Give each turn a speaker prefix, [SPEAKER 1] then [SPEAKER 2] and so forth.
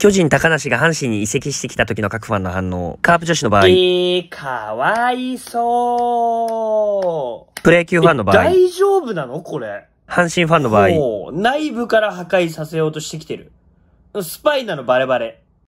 [SPEAKER 1] 巨人高梨が阪神に移籍してきた時の各ファンの反応。カープ女子の場合。え
[SPEAKER 2] ー、かわいそう。
[SPEAKER 1] プロ野球ファンの場合。大
[SPEAKER 2] 丈夫なのこれ。
[SPEAKER 3] 阪神ファンの場合。
[SPEAKER 4] 内部から破壊させようとしてきてる。スパイなのバレバレ。